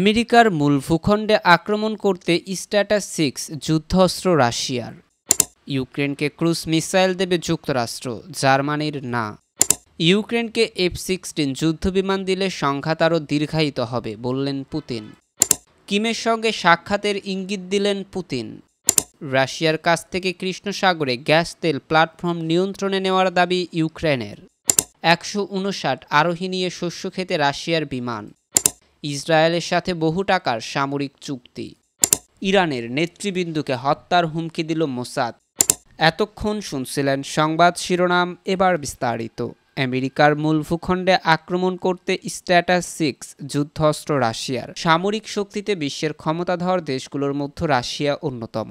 আমেরিকার মূল ভূখণ্ডে আক্রমণ করতে স্ট্যাটাস সিক্স যুদ্ধস্ত্র রাশিয়ার ইউক্রেনকে ক্রুজ মিসাইল দেবে যুক্তরাষ্ট্র জার্মানির না ইউক্রেনকে এফ সিক্সটিন যুদ্ধবিমান দিলে সংঘাত আরও দীর্ঘায়িত হবে বললেন পুতিন কিমের সঙ্গে সাক্ষাতের ইঙ্গিত দিলেন পুতিন রাশিয়ার কাছ থেকে কৃষ্ণসাগরে গ্যাস তেল প্ল্যাটফর্ম নিয়ন্ত্রণে নেওয়ার দাবি ইউক্রেনের একশো উনষাট আরোহী নিয়ে শস্য খেতে রাশিয়ার বিমান ইসরায়েলের সাথে বহু টাকার সামরিক চুক্তি ইরানের নেতৃবৃন্দুকে হত্যার হুমকি দিল মোসাদ এতক্ষণ শুনছিলেন সংবাদ শিরোনাম এবার বিস্তারিত আমেরিকার মূল ভূখণ্ডে আক্রমণ করতে স্ট্যাটাস সিক্স যুদ্ধস্ত্র রাশিয়ার সামরিক শক্তিতে বিশ্বের ক্ষমতাধর দেশগুলোর মধ্যে রাশিয়া অন্যতম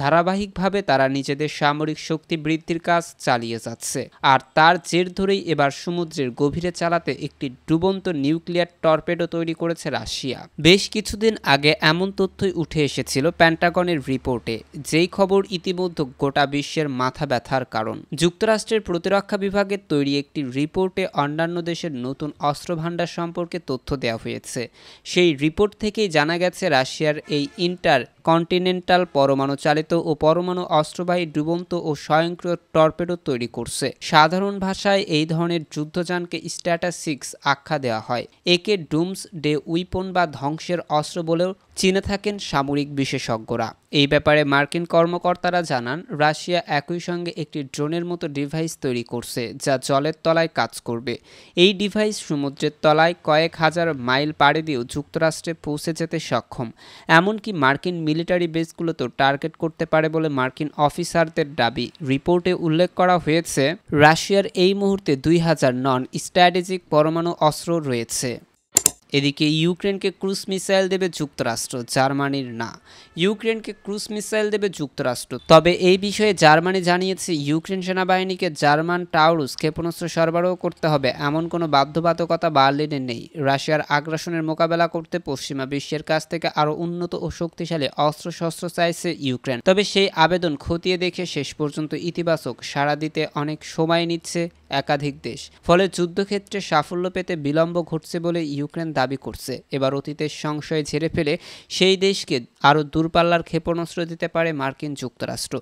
ধারাবাহিকভাবে তারা নিজেদের সামরিক শক্তি বৃদ্ধির কাজ চালিয়ে যাচ্ছে আর তার জের ধরেই এবার সমুদ্রের গভীরে চালাতে একটি ডুবন্ত নিউক্লিয়ার টর্পেডো তৈরি করেছে রাশিয়া বেশ কিছুদিন আগে এমন তথ্যই উঠে এসেছিল প্যান্টাগনের রিপোর্টে যেই খবর ইতিমধ্যে গোটা বিশ্বের মাথা ব্যথার কারণ যুক্তরাষ্ট্রের প্রতিরক্ষা বিভাগের তৈরি একটি রিপোর্টে অন্যান্য দেশের নতুন অস্ত্রভাণ্ডার সম্পর্কে তথ্য দেওয়া হয়েছে সেই রিপোর্ট থেকেই জানা গেছে রাশিয়ার এই ইন্টার কন্টিনেন্টাল পরমাণু চালিত অব্যাহত ও পরমাণু অস্ত্রবাহী ডুবন্ত ও স্বয়ংক্রিয় টর্পেডো তৈরি করছে সাধারণ ভাষায় এই ধরনের যুদ্ধযানকে স্ট্যাটাস সিক্স আখ্যা দেওয়া হয় একে ডুমস ডে উইপন বা ধ্বংসের অস্ত্র বলেও চিনে থাকেন সামরিক বিশেষজ্ঞরা এই ব্যাপারে মার্কিন কর্মকর্তারা জানান রাশিয়া একই সঙ্গে একটি ড্রোনের মতো ডিভাইস তৈরি করছে যা জলের তলায় কাজ করবে এই ডিভাইস সমুদ্রের তলায় কয়েক হাজার মাইল পাড়ে দিয়েও যুক্তরাষ্ট্রে পৌঁছে যেতে সক্ষম এমনকি মার্কিন মিলিটারি বেসগুলোতেও টার্গেট করতে পারে বলে মার্কিন অফিসারদের দাবি রিপোর্টে উল্লেখ করা হয়েছে রাশিয়ার এই মুহূর্তে দুই হাজার নন স্ট্র্যাটেজিক পরমাণু অস্ত্র রয়েছে এদিকে ইউক্রেনকে ক্রুজ মিসাইল দেবে যুক্তরাষ্ট্র জার্মানির না ইউক্রেনকে ক্রুজ মিসাইল দেবে যুক্তরাষ্ট্র তবে এই বিষয়ে জার্মানি জানিয়েছে ইউক্রেন সেনাবাহিনীকে জার্মান টাউরুস ক্ষেপণাস্ত্র সরবরাহ করতে হবে এমন কোনো বাধ্যবাধকতা বার্লিনে নেই রাশিয়ার আগ্রাসনের মোকাবেলা করতে পশ্চিমা বিশ্বের কাছ থেকে আরও উন্নত ও শক্তিশালী অস্ত্রশস্ত্র চাইছে ইউক্রেন তবে সেই আবেদন খতিয়ে দেখে শেষ পর্যন্ত ইতিবাচক সাড়া দিতে অনেক সময় নিচ্ছে একাধিক দেশ ফলে যুদ্ধক্ষেত্রে সাফল্য পেতে বিলম্ব ঘটছে বলে ইউক্রেন দাবি করছে এবার অতীতের সংশয় ঝেড়ে ফেলে সেই দেশকে আরও দূরপাল্লার ক্ষেপণাস্ত্র দিতে পারে মার্কিন যুক্তরাষ্ট্র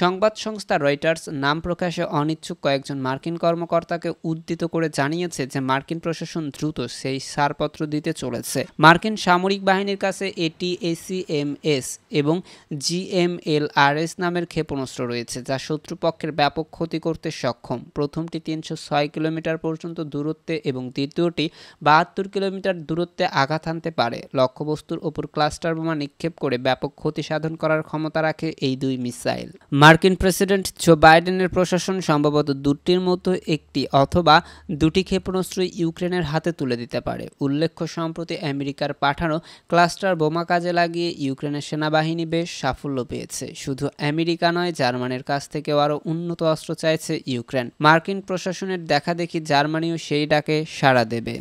সংবাদ সংস্থা রয়টার্স নাম প্রকাশে অনিচ্ছুক কয়েকজন মার্কিন কর্মকর্তাকে উদ্দিত করে জানিয়েছে যে মার্কিন প্রশাসন দ্রুত সেই ছাড়পত্র দিতে চলেছে মার্কিন সামরিক বাহিনীর কাছে এটি এসিএমএস এবং জিএমএলআরএস নামের ক্ষেপণাস্ত্র রয়েছে যা শত্রুপক্ষের ব্যাপক ক্ষতি করতে সক্ষম প্রথমটি তিন তিনশো ছয় কিলোমিটার পর্যন্ত দূরত্বে এবং দ্বিতীয়টি বাহাত্তর কিলোমিটার দূরত্বে আঘাত হানতে পারে লক্ষ্যবস্তুর ওপর ক্লাস্টার বোমা নিক্ষেপ করে ব্যাপক ক্ষতি সাধন করার ক্ষমতা রাখে এই দুই মিসাইল মার্কিন প্রেসিডেন্ট জো বাইডেনের প্রশাসন সম্ভবত দুটির মতো একটি অথবা দুটি ক্ষেপণাস্ত্র ইউক্রেনের হাতে তুলে দিতে পারে উল্লেখ্য সম্প্রতি আমেরিকার পাঠানো ক্লাস্টার বোমা কাজে লাগিয়ে ইউক্রেনের সেনাবাহিনী বেশ সাফল্য পেয়েছে শুধু আমেরিকা নয় জার্মানির কাছ থেকেও আরও উন্নত অস্ত্র চাইছে ইউক্রেন মার্কিন প্রশাসন প্রশাসনের দেখাদেখি জার্মানিও সেই ডাকে সাড়া দেবে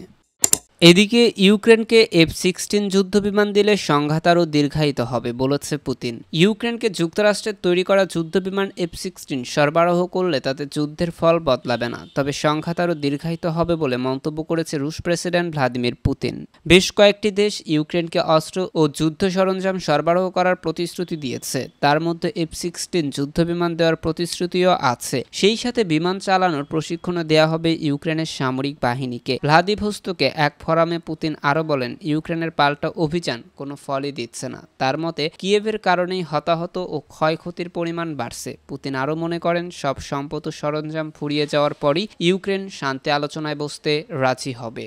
এদিকে ইউক্রেনকে এফ সিক্সটিন যুদ্ধবিমান দিলে সংঘাত আরও দীর্ঘায়িত হবে বলেছে পুতিন ইউক্রেনকে যুক্তরাষ্ট্রের তৈরি করা যুদ্ধবিমান এফ সিক্সটিন সরবরাহ করলে তাতে যুদ্ধের ফল বদলাবে না তবে সংঘাত আরও দীর্ঘায়িত হবে বলে মন্তব্য করেছে রুশ প্রেসিডেন্ট ভ্লাদিমির পুতিন বেশ কয়েকটি দেশ ইউক্রেনকে অস্ত্র ও যুদ্ধ সরঞ্জাম সরবরাহ করার প্রতিশ্রুতি দিয়েছে তার মধ্যে এফ সিক্সটিন যুদ্ধবিমান দেওয়ার প্রতিশ্রুতিও আছে সেই সাথে বিমান চালানোর প্রশিক্ষণও দেওয়া হবে ইউক্রেনের সামরিক বাহিনীকে ভ্লাদিভোস্তকে এক ফোরামে পুতিন আরও বলেন ইউক্রেনের পাল্টা অভিযান কোনো ফলই দিচ্ছে না তার মতে কিয়েভের কারণেই হতাহত ও ক্ষয়ক্ষতির পরিমাণ বাড়ছে পুতিন আরও মনে করেন সব সম্পদ ও সরঞ্জাম ফুরিয়ে যাওয়ার পরই ইউক্রেন শান্তি আলোচনায় বসতে রাজি হবে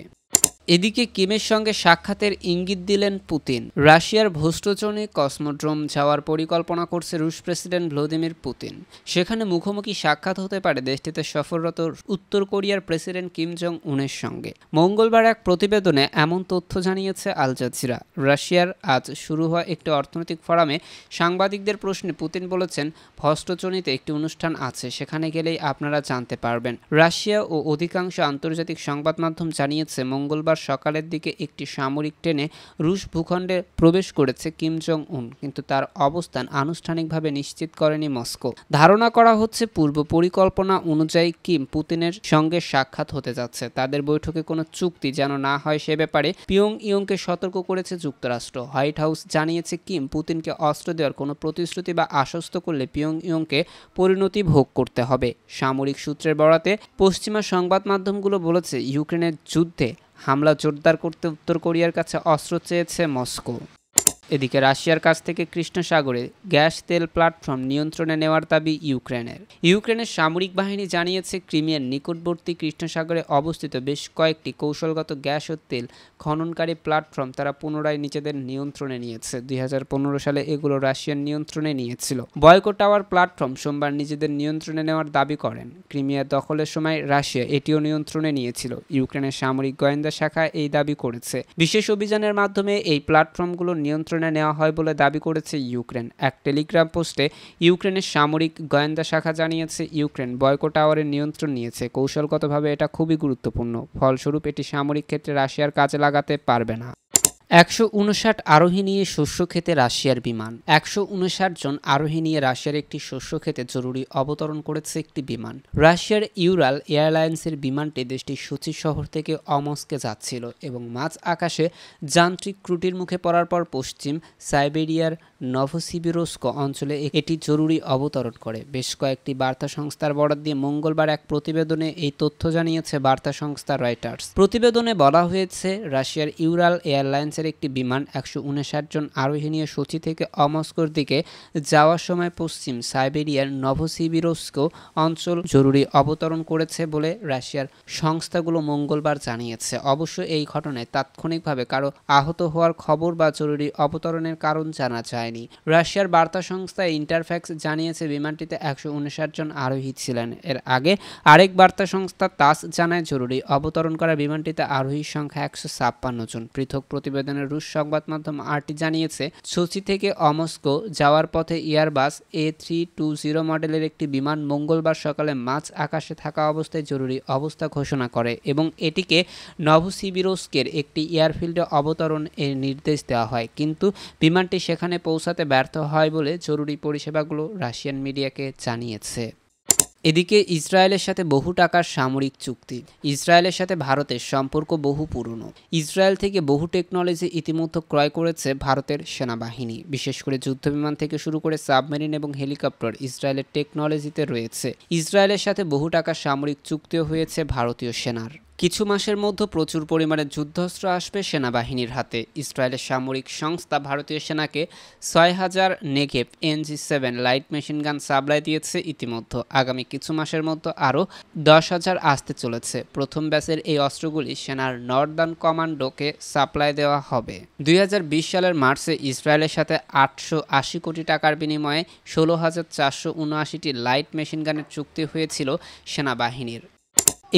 এদিকে কিমের সঙ্গে সাক্ষাতের ইঙ্গিত দিলেন পুতিন রাশিয়ার ভোস্টোচনে কসমোড্রোম যাওয়ার পরিকল্পনা করছে রুশ প্রেসিডেন্ট ভ্লাদিমির পুতিন সেখানে মুখোমুখি সাক্ষাৎ হতে পারে দেশটিতে সফররত উত্তর কোরিয়ার প্রেসিডেন্ট কিম জং উনের সঙ্গে মঙ্গলবার এক প্রতিবেদনে এমন তথ্য জানিয়েছে আল জাজিরা রাশিয়ার আজ শুরু হওয়া একটি অর্থনৈতিক ফোরামে সাংবাদিকদের প্রশ্নে পুতিন বলেছেন ভস্টোচনিতে একটি অনুষ্ঠান আছে সেখানে গেলেই আপনারা জানতে পারবেন রাশিয়া ও অধিকাংশ আন্তর্জাতিক সংবাদ মাধ্যম জানিয়েছে মঙ্গলবার সকালের দিকে একটি সামরিক ট্রেনে রুশ ভূখণ্ডে প্রবেশ করেছে কিম জং উন কিন্তু তার অবস্থান আনুষ্ঠানিকভাবে নিশ্চিত করেনি মস্কো ধারণা করা হচ্ছে পূর্ব পরিকল্পনা অনুযায়ী কিম পুতিনের সঙ্গে সাক্ষাৎ হতে যাচ্ছে তাদের বৈঠকে কোনো চুক্তি যেন না হয় সে ব্যাপারে পিয়ং ইয়ংকে সতর্ক করেছে যুক্তরাষ্ট্র হোয়াইট হাউস জানিয়েছে কিম পুতিনকে অস্ত্র দেওয়ার কোনো প্রতিশ্রুতি বা আশ্বস্ত করলে পিয়ং ইয়ংকে পরিণতি ভোগ করতে হবে সামরিক সূত্রের বরাতে পশ্চিমা সংবাদ মাধ্যমগুলো বলেছে ইউক্রেনের যুদ্ধে হামলা জোরদার করতে উত্তর কোরিয়ার কাছে অস্ত্র চেয়েছে মস্কো এদিকে রাশিয়ার কাছ থেকে কৃষ্ণ সাগরে গ্যাস তেল প্ল্যাটফর্ম নিয়ন্ত্রণে নেওয়ার দাবি ইউক্রেনের ইউক্রেনের সামরিক বাহিনী জানিয়েছে ক্রিমিয়ার নিকটবর্তী কৃষ্ণসাগরে অবস্থিত বেশ কয়েকটি কৌশলগত গ্যাস ও তেল খননকারী প্ল্যাটফর্ম তারা পুনরায় নিজেদের নিয়ন্ত্রণে নিয়েছে দুই সালে এগুলো রাশিয়ার নিয়ন্ত্রণে নিয়েছিল বয়কো টাওয়ার প্ল্যাটফর্ম সোমবার নিজেদের নিয়ন্ত্রণে নেওয়ার দাবি করেন ক্রিমিয়া দখলের সময় রাশিয়া এটিও নিয়ন্ত্রণে নিয়েছিল ইউক্রেনের সামরিক গোয়েন্দা শাখা এই দাবি করেছে বিশেষ অভিযানের মাধ্যমে এই প্ল্যাটফর্মগুলো নিয়ন্ত্রণে বিবেচনা নেওয়া হয় বলে দাবি করেছে ইউক্রেন এক টেলিগ্রাম পোস্টে ইউক্রেনের সামরিক গোয়েন্দা শাখা জানিয়েছে ইউক্রেন বয়কো টাওয়ারের নিয়ন্ত্রণ নিয়েছে কৌশলগতভাবে এটা খুবই গুরুত্বপূর্ণ ফলস্বরূপ এটি সামরিক ক্ষেত্রে রাশিয়ার কাজে লাগাতে পারবে না একশো উনষাট আরোহী নিয়ে শস্য খেতে রাশিয়ার বিমান একশো উনষাট জন আরোহী নিয়ে রাশিয়ার একটি শস্য খেতে জরুরি অবতরণ করেছে একটি বিমান রাশিয়ার ইউরাল এয়ারলাইন্সের বিমানটি দেশটির সচি শহর থেকে অমস্কে যাচ্ছিল এবং মাঝ আকাশে যান্ত্রিক ত্রুটির মুখে পড়ার পর পশ্চিম সাইবেরিয়ার নভোসিবিরোস্কো অঞ্চলে এটি জরুরি অবতরণ করে বেশ কয়েকটি বার্তা সংস্থার বরাদ দিয়ে মঙ্গলবার এক প্রতিবেদনে এই তথ্য জানিয়েছে বার্তা সংস্থা রয়টার্স প্রতিবেদনে বলা হয়েছে রাশিয়ার ইউরাল এয়ারলাইন্সের এয়ারলাইন্সের একটি বিমান একশো জন আরোহী নিয়ে সচি থেকে অমস্কোর দিকে যাওয়ার সময় পশ্চিম সাইবেরিয়ার নভোসিবিরস্ক অঞ্চল জরুরি অবতরণ করেছে বলে রাশিয়ার সংস্থাগুলো মঙ্গলবার জানিয়েছে অবশ্য এই ঘটনায় তাৎক্ষণিকভাবে কারো আহত হওয়ার খবর বা জরুরি অবতরণের কারণ জানা যায়নি রাশিয়ার বার্তা সংস্থা ইন্টারফ্যাক্স জানিয়েছে বিমানটিতে একশো জন আরোহী ছিলেন এর আগে আরেক বার্তা সংস্থা তাস জানায় জরুরি অবতরণ করা বিমানটিতে আরোহীর সংখ্যা একশো জন পৃথক প্রতিবেদন ইরানের রুশ সংবাদ মাধ্যম আরটি জানিয়েছে সোচি থেকে অমস্কো যাওয়ার পথে Airbus A three two zero মডেলের একটি বিমান মঙ্গলবার সকালে মাছ আকাশে থাকা অবস্থায় জরুরি অবস্থা ঘোষণা করে এবং এটিকে নভসিবিরস্কের একটি এয়ারফিল্ডে অবতরণ এর নির্দেশ দেওয়া হয় কিন্তু বিমানটি সেখানে পৌঁছাতে ব্যর্থ হয় বলে জরুরি পরিষেবাগুলো রাশিয়ান মিডিয়াকে জানিয়েছে এদিকে ইসরায়েলের সাথে বহু টাকার সামরিক চুক্তি ইসরায়েলের সাথে ভারতের সম্পর্ক বহু পুরনো ইসরায়েল থেকে বহু টেকনোলজি ইতিমধ্যে ক্রয় করেছে ভারতের সেনাবাহিনী বিশেষ করে যুদ্ধবিমান থেকে শুরু করে সাবমেরিন এবং হেলিকপ্টার ইসরায়েলের টেকনোলজিতে রয়েছে ইসরায়েলের সাথে বহু টাকার সামরিক চুক্তিও হয়েছে ভারতীয় সেনার কিছু মাসের মধ্যে প্রচুর পরিমাণে যুদ্ধাস্ত্র আসবে সেনাবাহিনীর হাতে ইসরায়েলের সামরিক সংস্থা ভারতীয় সেনাকে ছয় হাজার Negev NG seven light machine gun supply দিয়েছে ইতিমধ্যে আগামী কিছু মাসের মধ্যে আরও দশ হাজার আসতে চলেছে প্রথম ব্যাচের এই অস্ত্রগুলি সেনার নর্দার্ন কমান্ডোকে সাপ্লাই দেওয়া হবে দুই সালের মার্চে ইসরায়েলের সাথে আটশো আশি কোটি টাকার বিনিময়ে ষোলো হাজার চারশো উনআশিটি লাইট মেশিন গানের চুক্তি হয়েছিল সেনাবাহিনীর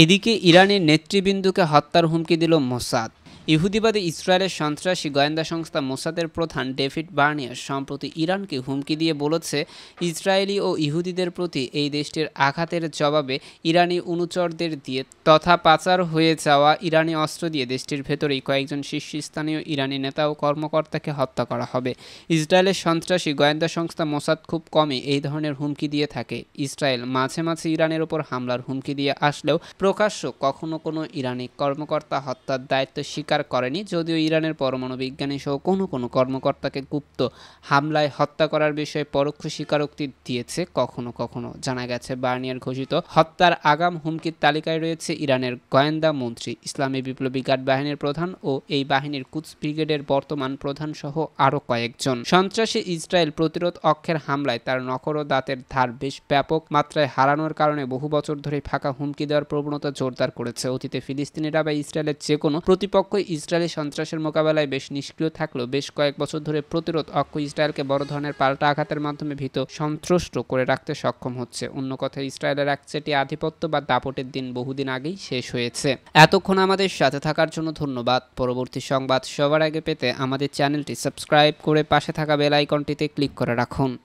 এদিকে ইরানের নেতৃবৃন্দকে হত্যার হুমকি দিল মোসাদ ইহুদিবাদী ইসরায়েলের সন্ত্রাসী গোয়েন্দা সংস্থা মোসাদের প্রধান ডেভিড বার্নিয়ার সম্প্রতি ইরানকে হুমকি দিয়ে বলেছে ইসরায়েলি ও ইহুদিদের প্রতি এই দেশটির আঘাতের জবাবে ইরানি অনুচরদের দিয়ে তথা পাচার হয়ে যাওয়া ইরানি অস্ত্র দিয়ে দেশটির ভেতরেই কয়েকজন শীর্ষস্থানীয় ইরানি নেতা ও কর্মকর্তাকে হত্যা করা হবে ইসরায়েলের সন্ত্রাসী গোয়েন্দা সংস্থা মোসাদ খুব কমই এই ধরনের হুমকি দিয়ে থাকে ইসরায়েল মাঝে মাঝে ইরানের ওপর হামলার হুমকি দিয়ে আসলেও প্রকাশ্য কখনো কোনো ইরানি কর্মকর্তা হত্যার দায়িত্ব স্বীকার স্বীকার করেনি যদিও ইরানের পরমাণু বিজ্ঞানী সহ কোনো কোনো কর্মকর্তাকে গুপ্ত হামলায় হত্যা করার বিষয়ে পরোক্ষ স্বীকারোক্তি দিয়েছে কখনো কখনো জানা গেছে বার্নিয়ার ঘোষিত হত্যার আগাম হুমকির তালিকায় রয়েছে ইরানের গোয়েন্দা মন্ত্রী ইসলামী বিপ্লবী গার্ড বাহিনীর প্রধান ও এই বাহিনীর কুচ ব্রিগেডের বর্তমান প্রধান সহ আরও কয়েকজন সন্ত্রাসী ইসরায়েল প্রতিরোধ অক্ষের হামলায় তার নকর দাঁতের ধার বেশ ব্যাপক মাত্রায় হারানোর কারণে বহু বছর ধরে ফাঁকা হুমকি দেওয়ার প্রবণতা জোরদার করেছে অতীতে ফিলিস্তিনিরা বা ইসরায়েলের যে কোনো প্রতিপক্ষ ইসরায়েলি সন্ত্রাসের মোকাবেলায় বেশ নিষ্ক্রিয় থাকলেও বেশ কয়েক বছর ধরে প্রতিরোধ অক্ষ ইসরায়েলকে বড় ধরনের পাল্টা আঘাতের মাধ্যমে ভীত সন্ত্রস্ত করে রাখতে সক্ষম হচ্ছে অন্য কথায় ইসরায়েলের একচেটি আধিপত্য বা দাপটের দিন বহুদিন আগেই শেষ হয়েছে এতক্ষণ আমাদের সাথে থাকার জন্য ধন্যবাদ পরবর্তী সংবাদ সবার আগে পেতে আমাদের চ্যানেলটি সাবস্ক্রাইব করে পাশে থাকা বেল আইকনটিতে ক্লিক করে রাখুন